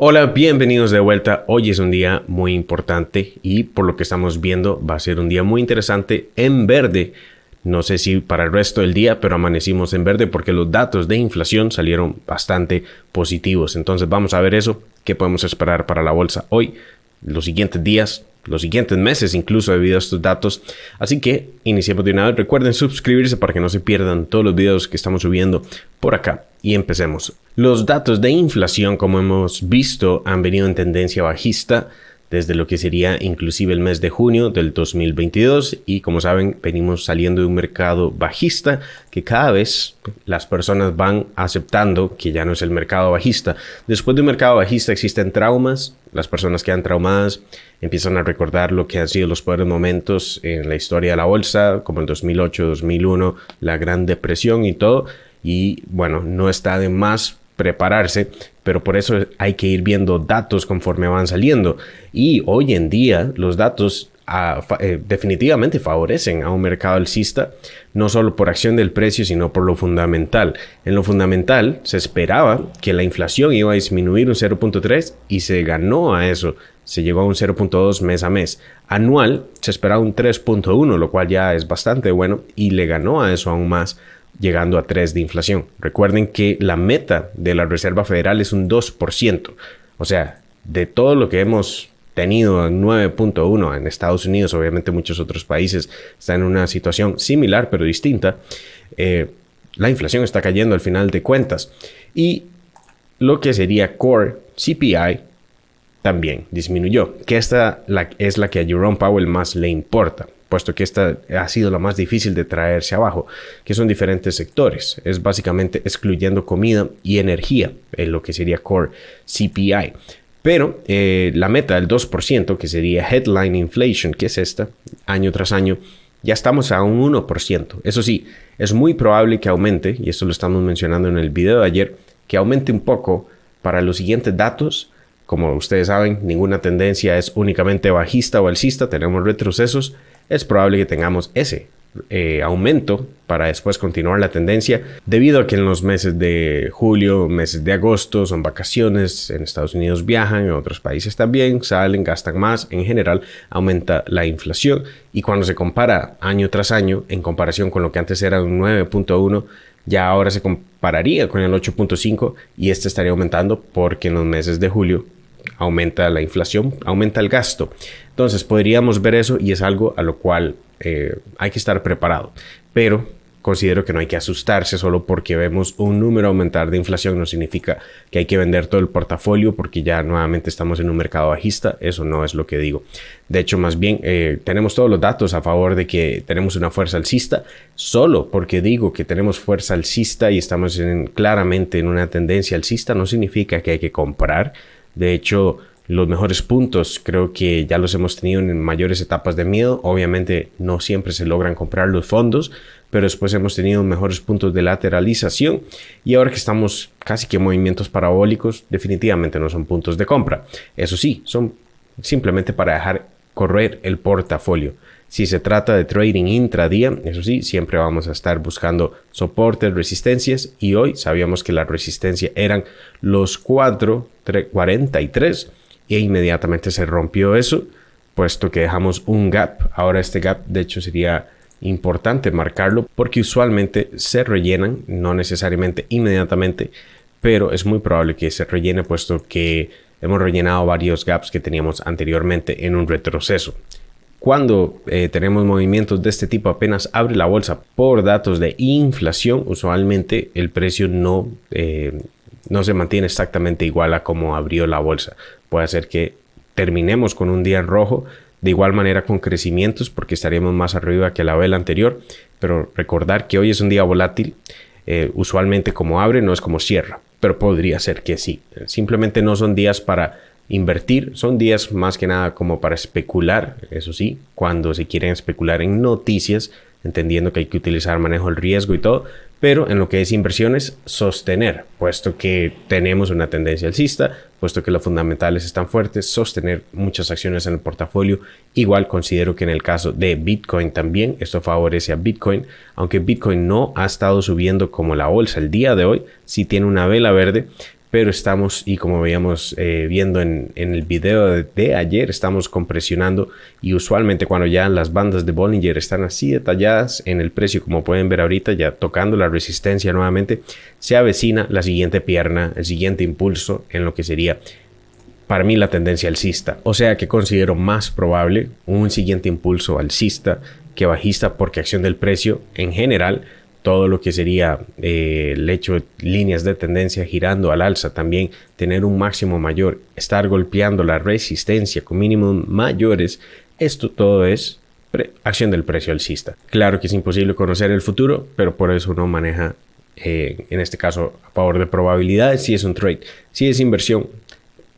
Hola, bienvenidos de vuelta. Hoy es un día muy importante y por lo que estamos viendo va a ser un día muy interesante en verde. No sé si para el resto del día, pero amanecimos en verde porque los datos de inflación salieron bastante positivos. Entonces vamos a ver eso, qué podemos esperar para la bolsa hoy, los siguientes días, los siguientes meses incluso debido a estos datos. Así que iniciemos de una vez. Recuerden suscribirse para que no se pierdan todos los videos que estamos subiendo por acá y empecemos. Los datos de inflación, como hemos visto, han venido en tendencia bajista desde lo que sería inclusive el mes de junio del 2022 y como saben venimos saliendo de un mercado bajista que cada vez las personas van aceptando que ya no es el mercado bajista. Después de un mercado bajista existen traumas, las personas quedan traumadas, empiezan a recordar lo que han sido los peores momentos en la historia de la bolsa, como el 2008, 2001, la Gran Depresión y todo. Y bueno, no está de más prepararse, pero por eso hay que ir viendo datos conforme van saliendo. Y hoy en día los datos ah, eh, definitivamente favorecen a un mercado alcista, no solo por acción del precio, sino por lo fundamental. En lo fundamental se esperaba que la inflación iba a disminuir un 0.3 y se ganó a eso. Se llegó a un 0.2 mes a mes. Anual se esperaba un 3.1, lo cual ya es bastante bueno y le ganó a eso aún más llegando a 3 de inflación. Recuerden que la meta de la Reserva Federal es un 2%. O sea, de todo lo que hemos tenido en 9.1 en Estados Unidos, obviamente muchos otros países están en una situación similar pero distinta, eh, la inflación está cayendo al final de cuentas. Y lo que sería core CPI también disminuyó, que esta es la que a Jerome Powell más le importa puesto que esta ha sido la más difícil de traerse abajo, que son diferentes sectores. Es básicamente excluyendo comida y energía, en lo que sería core CPI. Pero eh, la meta del 2%, que sería headline inflation, que es esta, año tras año, ya estamos a un 1%. Eso sí, es muy probable que aumente, y esto lo estamos mencionando en el video de ayer, que aumente un poco para los siguientes datos. Como ustedes saben, ninguna tendencia es únicamente bajista o alcista, tenemos retrocesos, es probable que tengamos ese eh, aumento para después continuar la tendencia, debido a que en los meses de julio, meses de agosto son vacaciones, en Estados Unidos viajan, en otros países también, salen, gastan más, en general aumenta la inflación y cuando se compara año tras año, en comparación con lo que antes era un 9.1, ya ahora se compararía con el 8.5 y este estaría aumentando porque en los meses de julio aumenta la inflación, aumenta el gasto. Entonces podríamos ver eso y es algo a lo cual eh, hay que estar preparado. Pero considero que no hay que asustarse solo porque vemos un número aumentar de inflación, no significa que hay que vender todo el portafolio porque ya nuevamente estamos en un mercado bajista, eso no es lo que digo. De hecho, más bien, eh, tenemos todos los datos a favor de que tenemos una fuerza alcista, solo porque digo que tenemos fuerza alcista y estamos en, claramente en una tendencia alcista, no significa que hay que comprar, de hecho, los mejores puntos creo que ya los hemos tenido en mayores etapas de miedo. Obviamente no siempre se logran comprar los fondos, pero después hemos tenido mejores puntos de lateralización y ahora que estamos casi que en movimientos parabólicos, definitivamente no son puntos de compra. Eso sí, son simplemente para dejar correr el portafolio. Si se trata de trading intradía, eso sí, siempre vamos a estar buscando soportes, resistencias y hoy sabíamos que la resistencia eran los 4.43 e inmediatamente se rompió eso, puesto que dejamos un gap. Ahora este gap de hecho sería importante marcarlo porque usualmente se rellenan, no necesariamente inmediatamente, pero es muy probable que se rellene puesto que hemos rellenado varios gaps que teníamos anteriormente en un retroceso. Cuando eh, tenemos movimientos de este tipo, apenas abre la bolsa por datos de inflación, usualmente el precio no, eh, no se mantiene exactamente igual a como abrió la bolsa. Puede ser que terminemos con un día en rojo, de igual manera con crecimientos, porque estaríamos más arriba que la vela anterior, pero recordar que hoy es un día volátil, eh, usualmente como abre no es como cierra, pero podría ser que sí. Simplemente no son días para invertir. Son días más que nada como para especular, eso sí, cuando se quieren especular en noticias, entendiendo que hay que utilizar manejo del riesgo y todo, pero en lo que es inversiones, sostener, puesto que tenemos una tendencia alcista, puesto que los fundamentales están fuertes, sostener muchas acciones en el portafolio. Igual considero que en el caso de Bitcoin también, esto favorece a Bitcoin, aunque Bitcoin no ha estado subiendo como la bolsa el día de hoy, si tiene una vela verde, pero estamos, y como veíamos eh, viendo en, el video de, de, ayer, estamos compresionando y usualmente cuando ya las bandas de Bollinger están así detalladas en el precio, como pueden ver ahorita, ya tocando la resistencia nuevamente, se avecina la siguiente pierna, el siguiente impulso en lo que sería para mí la tendencia alcista. O sea que considero más probable un siguiente impulso alcista que bajista porque acción del precio en general todo lo que sería eh, el hecho de líneas de tendencia girando al alza, también tener un máximo mayor, estar golpeando la resistencia con mínimos mayores, esto todo es acción del precio alcista. Claro que es imposible conocer el futuro, pero por eso uno maneja, eh, en este caso, a favor de probabilidades, si es un trade, si es inversión.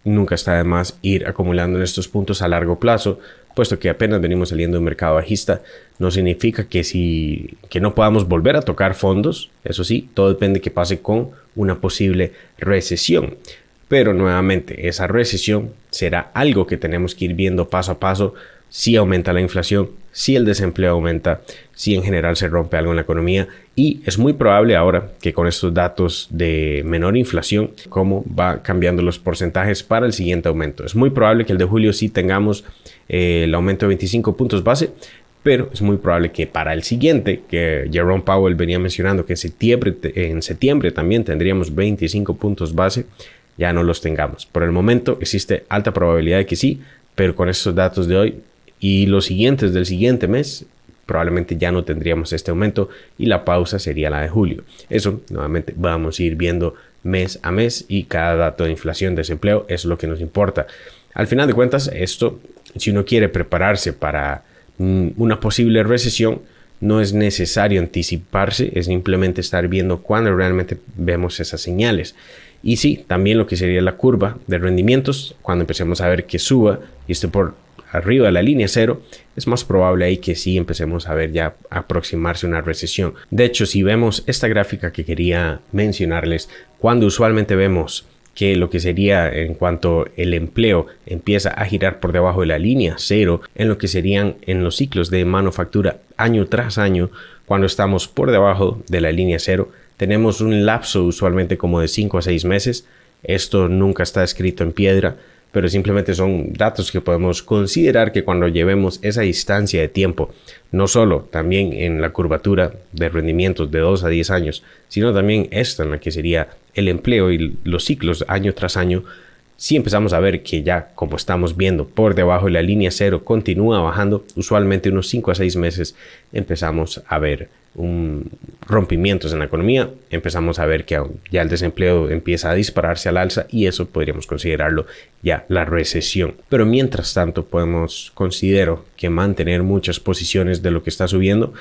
Nunca está de más ir acumulando en estos puntos a largo plazo puesto que apenas venimos saliendo de un mercado bajista, no significa que, si, que no podamos volver a tocar fondos, eso sí, todo depende de que pase con una posible recesión. Pero nuevamente, esa recesión será algo que tenemos que ir viendo paso a paso si aumenta la inflación, si el desempleo aumenta, si en general se rompe algo en la economía y es muy probable ahora que con estos datos de menor inflación, cómo va cambiando los porcentajes para el siguiente aumento. Es muy probable que el de julio sí tengamos eh, el aumento de 25 puntos base, pero es muy probable que para el siguiente, que Jerome Powell venía mencionando que en septiembre, en septiembre también tendríamos 25 puntos base, ya no los tengamos. Por el momento existe alta probabilidad de que sí, pero con estos datos de hoy y los siguientes del siguiente mes probablemente ya no tendríamos este aumento y la pausa sería la de julio. Eso, nuevamente, vamos a ir viendo mes a mes y cada dato de inflación, desempleo, es lo que nos importa. Al final de cuentas, esto, si uno quiere prepararse para mm, una posible recesión, no es necesario anticiparse, es simplemente estar viendo cuándo realmente vemos esas señales. Y sí, también lo que sería la curva de rendimientos, cuando empecemos a ver que suba y esto por arriba de la línea cero, es más probable ahí que sí empecemos a ver ya aproximarse una recesión. De hecho, si vemos esta gráfica que quería mencionarles, cuando usualmente vemos que lo que sería en cuanto el empleo empieza a girar por debajo de la línea cero en lo que serían en los ciclos de manufactura año tras año cuando estamos por debajo de la línea cero tenemos un lapso usualmente como de 5 a 6 meses esto nunca está escrito en piedra pero simplemente son datos que podemos considerar que cuando llevemos esa distancia de tiempo, no solo también en la curvatura de rendimientos de 2 a 10 años, sino también esto en la que sería el empleo y los ciclos año tras año, si empezamos a ver que ya, como estamos viendo, por debajo de la línea cero continúa bajando, usualmente unos 5 a 6 meses empezamos a ver un rompimientos en la economía, empezamos a ver que ya el desempleo empieza a dispararse al alza y eso podríamos considerarlo ya la recesión. Pero mientras tanto podemos considero que mantener muchas posiciones de lo que está subiendo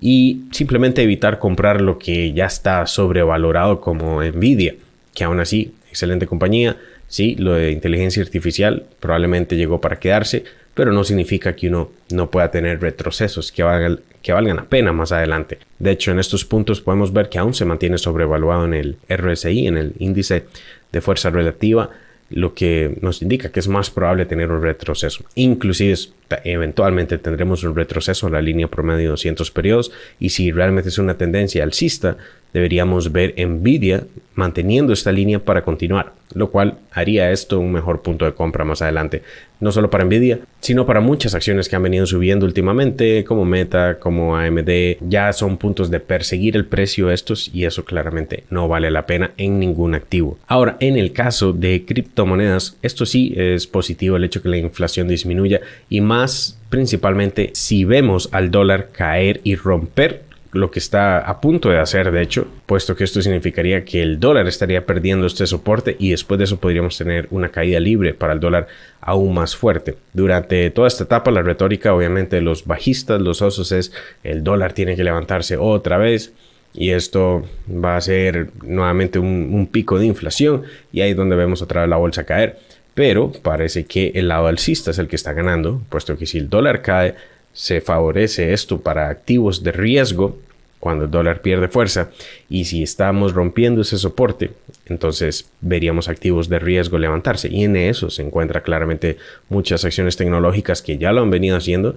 y simplemente evitar comprar lo que ya está sobrevalorado como Nvidia, que aún así, excelente compañía, si lo de inteligencia artificial probablemente llegó para quedarse, pero no significa que uno no pueda tener retrocesos que valgan, que valgan la pena más adelante. De hecho, en estos puntos podemos ver que aún se mantiene sobrevaluado en el RSI, en el índice de fuerza relativa, lo que nos indica que es más probable tener un retroceso. Inclusive eventualmente tendremos un retroceso a la línea promedio de 200 periodos y si realmente es una tendencia alcista, deberíamos ver Nvidia manteniendo esta línea para continuar, lo cual haría esto un mejor punto de compra más adelante, no solo para Nvidia, sino para muchas acciones que han venido subiendo últimamente, como Meta, como AMD, ya son puntos de perseguir el precio estos y eso claramente no vale la pena en ningún activo. Ahora, en el caso de criptomonedas, esto sí es positivo el hecho que la inflación disminuya y más principalmente si vemos al dólar caer y romper lo que está a punto de hacer, de hecho, puesto que esto significaría que el dólar estaría perdiendo este soporte y después de eso podríamos tener una caída libre para el dólar aún más fuerte. Durante toda esta etapa, la retórica obviamente de los bajistas, los osos es el dólar tiene que levantarse otra vez. Y esto va a ser nuevamente un, un pico de inflación y ahí es donde vemos otra vez la bolsa caer pero parece que el lado alcista es el que está ganando, puesto que si el dólar cae, se favorece esto para activos de riesgo cuando el dólar pierde fuerza y si estamos rompiendo ese soporte, entonces veríamos activos de riesgo levantarse y en eso se encuentra claramente muchas acciones tecnológicas que ya lo han venido haciendo,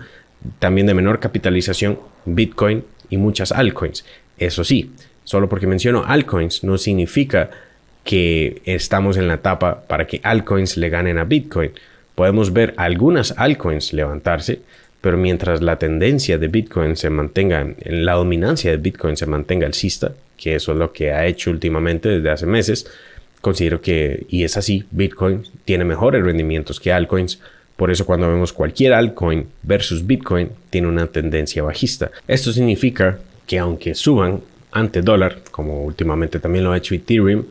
también de menor capitalización, Bitcoin y muchas altcoins. Eso sí, solo porque menciono altcoins no significa que estamos en la etapa para que altcoins le ganen a Bitcoin. Podemos ver algunas altcoins levantarse, pero mientras la tendencia de Bitcoin se mantenga, la dominancia de Bitcoin se mantenga alcista, que eso es lo que ha hecho últimamente desde hace meses, considero que, y es así, Bitcoin tiene mejores rendimientos que altcoins. Por eso cuando vemos cualquier altcoin versus Bitcoin tiene una tendencia bajista. Esto significa que aunque suban ante dólar, como últimamente también lo ha hecho Ethereum,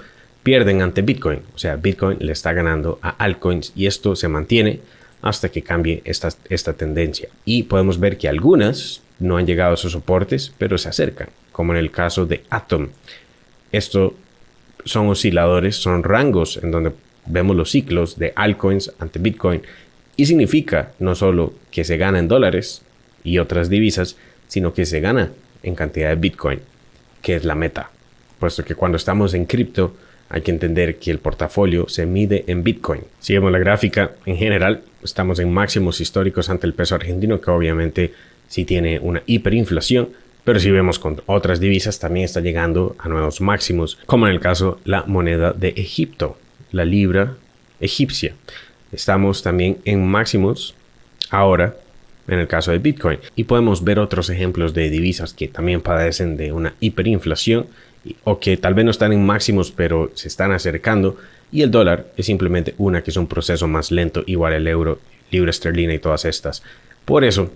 pierden ante Bitcoin. O sea, Bitcoin le está ganando a altcoins y esto se mantiene hasta que cambie esta, tendencia. Y podemos ver que algunas no han llegado a sus soportes, pero se acercan, como en el caso de Atom. Esto son osciladores, son rangos en donde vemos los ciclos de altcoins ante Bitcoin y significa no solo que se gana en dólares y otras divisas, sino que se gana en cantidad de Bitcoin, que es la meta, puesto que cuando estamos en cripto hay que entender que el portafolio se mide en Bitcoin. Si vemos la gráfica, en general estamos en máximos históricos ante el peso argentino, que obviamente sí tiene una hiperinflación, pero si vemos con otras divisas también está llegando a nuevos máximos, como en el caso la moneda de Egipto, la libra egipcia. Estamos también en máximos ahora en el caso de Bitcoin. Y podemos ver otros ejemplos de divisas que también padecen de una hiperinflación o que tal vez no están en máximos, pero se están acercando. Y el dólar es simplemente una que es un proceso más lento, igual el euro, libra esterlina y todas estas. Por eso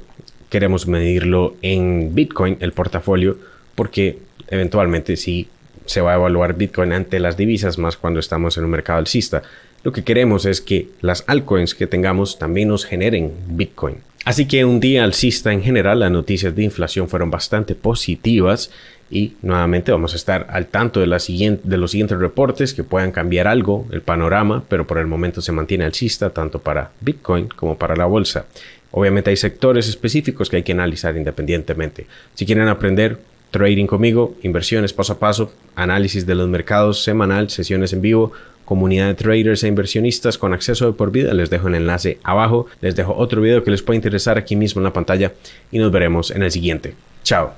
queremos medirlo en Bitcoin, el portafolio, porque eventualmente si se va a evaluar Bitcoin ante las divisas, más cuando estamos en un mercado alcista. Lo que queremos es que las altcoins que tengamos también nos generen Bitcoin. Así que un día alcista en general, las noticias de inflación fueron bastante positivas y nuevamente vamos a estar al tanto de, los siguientes reportes que puedan cambiar algo el panorama, pero por el momento se mantiene alcista tanto para Bitcoin como para la bolsa. Obviamente hay sectores específicos que hay que analizar independientemente. Si quieren aprender trading conmigo, inversiones paso a paso, análisis de los mercados semanal, sesiones en vivo, comunidad de traders e inversionistas con acceso de por vida. Les dejo el enlace abajo, les dejo otro video que les puede interesar aquí mismo en la pantalla y nos veremos en el siguiente. Chao.